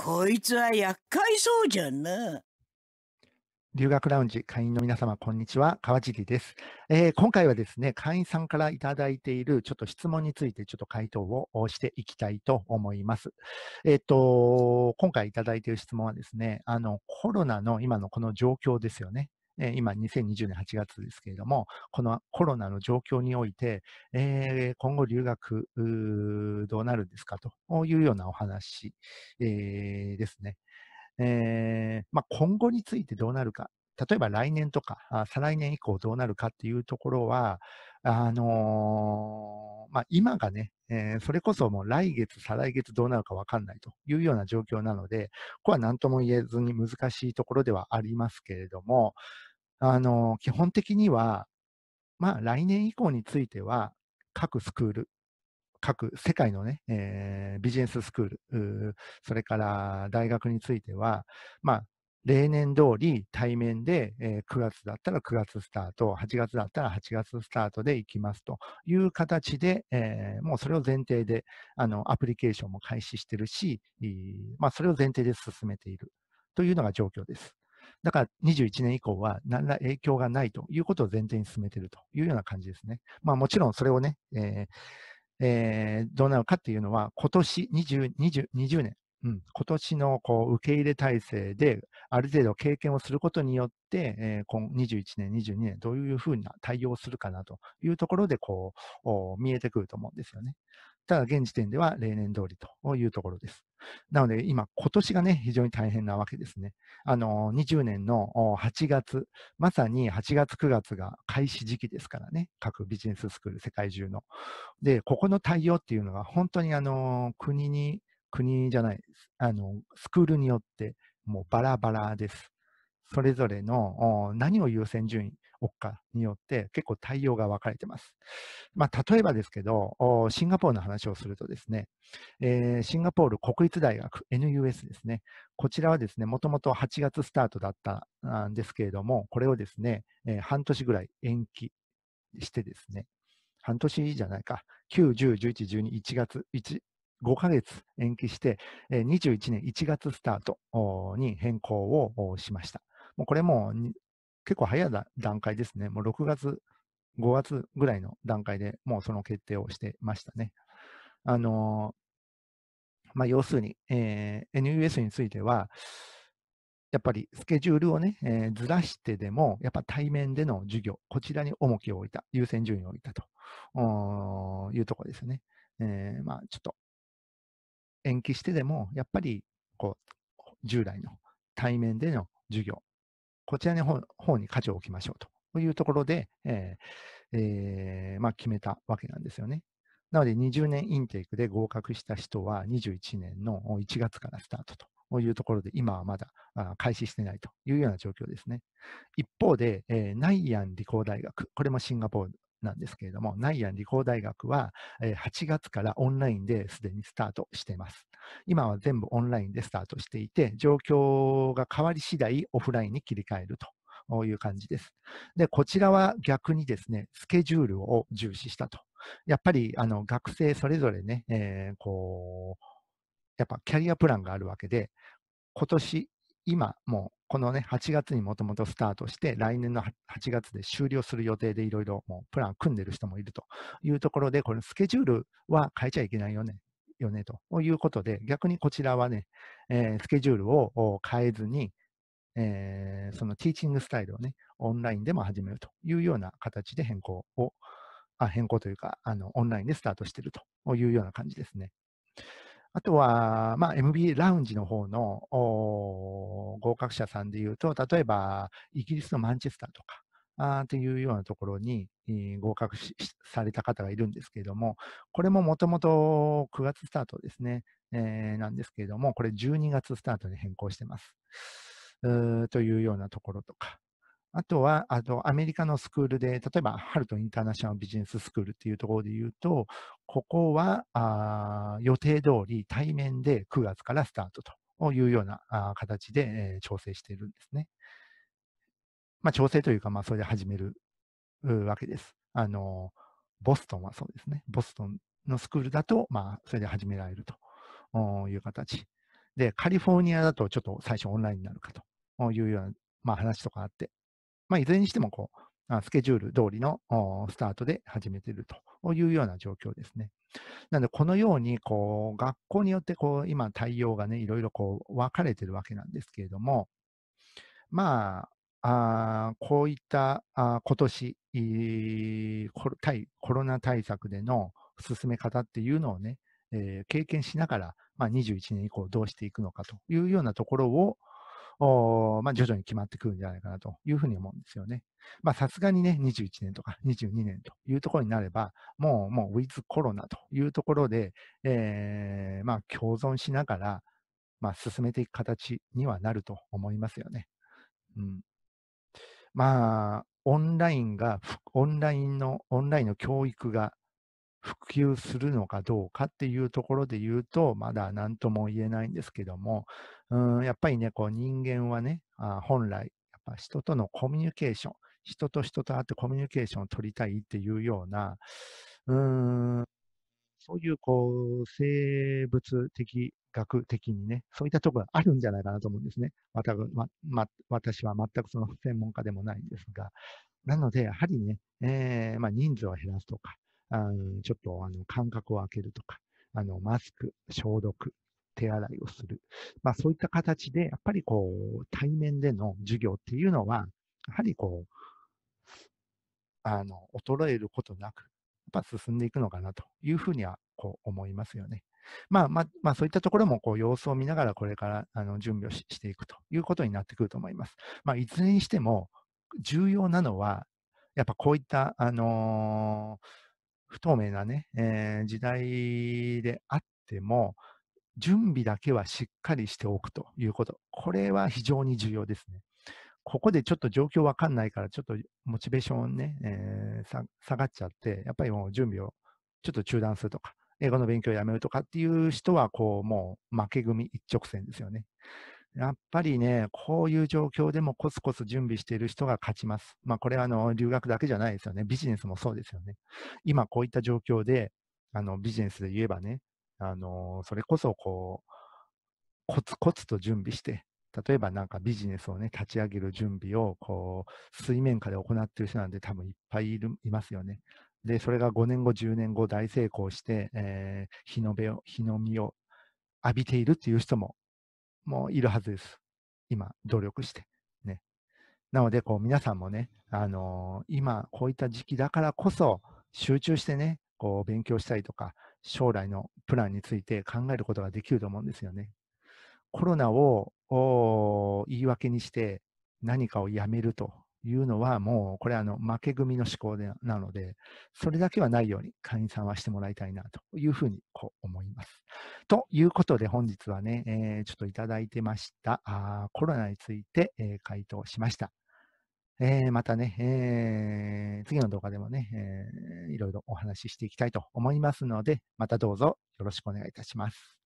こいつは厄介そうじゃな。留学ラウンジ会員の皆様、こんにちは。川尻です、えー、今回はですね、会員さんからいただいているちょっと質問についてちょっと回答をしていきたいと思います。えっ、ー、と、今回いただいている質問はですね、あの、コロナの今のこの状況ですよね。今2020年8月ですけれども、このコロナの状況において、えー、今後留学どうなるんですかというようなお話、えー、ですね。えー、まあ、今後についてどうなるか、例えば来年とか、再来年以降どうなるかっていうところは、あのー、まあ、今がね、えー、それこそもう来月、再来月どうなるか分かんないというような状況なので、ここは何とも言えずに難しいところではありますけれども、あの、基本的には、まあ、来年以降については、各スクール、各世界のね、えー、ビジネススクール、それから大学については、まあ、例年通り対面で、えー、9月だったら9月スタート、8月だったら8月スタートで行きますという形で、えー、もうそれを前提で、あの、アプリケーションも開始してるし、まあ、それを前提で進めているというのが状況です。だから21年以降は何ら影響がないということを前提に進めているというような感じですね。まあ、もちろんそれをね、えーえー、どうなるかっていうのは、今年 20, 20, 20年、うん、今年のこ受け入れ体制である程度経験をすることによって、えー、今21年、22年、どういうふうな対応をするかなというところでこう見えてくると思うんですよね。ただ現時点では例年通りというところです。なので今、今年がね、非常に大変なわけですね。あの、20年の8月、まさに8月、9月が開始時期ですからね、各ビジネススクール、世界中の。で、ここの対応っていうのが本当にあの、国に、国じゃないあの、スクールによってもうバラバラです。それぞれの何を優先順位、国家によって結構対応が分かれてます。まあ、例えばですけど、シンガポールの話をするとですね、えー、シンガポール国立大学 NUS ですね、こちらはですね、もともと8月スタートだったんですけれども、これをですね、えー、半年ぐらい延期してですね、半年じゃないか、9、10、11、12、1月、1 5ヶ月延期して、21年1月スタートに変更をしました。これも結構早い段階ですね。もう6月、5月ぐらいの段階でもうその決定をしてましたね。あのー、まあ、要するに、えー、NUS については、やっぱりスケジュールをね、えー、ずらしてでも、やっぱ対面での授業、こちらに重きを置いた、優先順位を置いたというところですね。えー、まあ、ちょっと延期してでも、やっぱりこう従来の対面での授業こちらの方方に舵を置きましょうというところで、えーえーまあ、決めたわけなんですよね。なので20年インテークで合格した人は21年の1月からスタートというところで今はまだ開始してないというような状況ですね。一方で、えー、ナイアン理工大学、これもシンガポールなんですけれども、ナイアン理工大学は8月からオンラインですでにスタートしています。今は全部オンラインでスタートしていて、状況が変わり次第オフラインに切り替えるという感じです。で、こちらは逆にですね、スケジュールを重視したと。やっぱりあの学生それぞれね、えー、こう、やっぱキャリアプランがあるわけで、今年今、もうこのね、8月にもともとスタートして、来年の8月で終了する予定でいろいろもうプラン組んでる人もいるというところで、これスケジュールは変えちゃいけないよね、よねということで、逆にこちらはね、えー、スケジュールを変えずに、えー、そのティーチングスタイルをね、オンラインでも始めるというような形で変更を、あ変更というかあの、オンラインでスタートしているというような感じですね。あとは、まあ、MBA ラウンジの方の合格者さんでいうと、例えばイギリスのマンチェスターとか、あというようなところに、えー、合格された方がいるんですけれども、これももともと9月スタートですね、えー、なんですけれども、これ12月スタートに変更してます。というようなところとか、あとは、あとアメリカのスクールで、例えば、ハルトインターナショナルビジネススクールっていうところで言うと、ここはあ予定通り対面で9月からスタートというようなあ形で、えー、調整しているんですね。まあ、調整というか、まあ、それで始めるわけです。あの、ボストンはそうですね。ボストンのスクールだと、まあ、それで始められるという形。で、カリフォルニアだとちょっと最初オンラインになるかというような、まあ、話とかあって、まあ、いずれにしてもこう、スケジュール通りのスタートで始めているというような状況ですね。なので、このように、こう、学校によって、こう、今、対応がね、いろいろこう、分かれてるわけなんですけれども、まあ、あこういったあ今年、え対コロナ対策での進め方っていうのをね、えー、経験しながら、まあ、21年以降どうしていくのかというようなところを、まあ、徐々に決まってくるんじゃないかなというふうに思うんですよね。さすがにね、21年とか22年というところになれば、もう、もう、ウィズコロナというところで、えー、まあ、共存しながら、まあ、進めていく形にはなると思いますよね。うん。まあ、オンラインが、オンラインの、オンラインの教育が、普及するのかどうかっていうところで言うと、まだ何とも言えないんですけども、うんやっぱりね、こう人間はね、あ本来、やっぱ人とのコミュニケーション、人と人と会ってコミュニケーションを取りたいっていうような、うんそういうこう生物的、学的にね、そういったところがあるんじゃないかなと思うんですね。まま、私は全くその専門家でもないんですが。なので、やはりね、えーまあ、人数を減らすとか、あのちょっとあの間隔を空けるとか、あのマスク、消毒、手洗いをする。まあ、そういった形で、やっぱりこう、対面での授業っていうのは、やはりこう、あの、衰えることなく、やっぱ進んでいくのかなというふうにはこう思いますよね。まあまあ、まあ、そういったところもこう様子を見ながらこれからあの準備をしていくということになってくると思います。まあ、いずれにしても重要なのは、やっぱこういった、あのー不透明なね、えー、時代であっても、準備だけはしっかりしておくということ。これは非常に重要ですね。ここでちょっと状況わかんないから、ちょっとモチベーションね、えー、下がっちゃって、やっぱりもう準備をちょっと中断するとか、英語の勉強をやめるとかっていう人は、こう、もう負け組一直線ですよね。やっぱりね、こういう状況でもコツコツ準備している人が勝ちます。まあ、これはあの留学だけじゃないですよね。ビジネスもそうですよね。今こういった状況で、あのビジネスで言えばね、あのそれこそこう、コツコツと準備して、例えばなんかビジネスをね、立ち上げる準備を、こう、水面下で行っている人なんて多分いっぱいいるいますよね。で、それが5年後、10年後大成功して、えー、日の目を、日の実を浴びているっていう人ももいるはずです。今、努力して。ね。なので、こう、皆さんもね、あのー、今、こういった時期だからこそ、集中してね、こう、勉強したりとか、将来のプランについて考えることができると思うんですよね。コロナを言い訳にして何かをやめるというのは、もうこれあの負け組の思考でなので、それだけはないように会員さんはしてもらいたいなというふうにこう思います。ということで本日はね、えー、ちょっといただいてましたあコロナについて、えー、回答しました。えー、またね、えー、次の動画でもね、えー、いろいろお話ししていきたいと思いますので、またどうぞよろしくお願いいたします。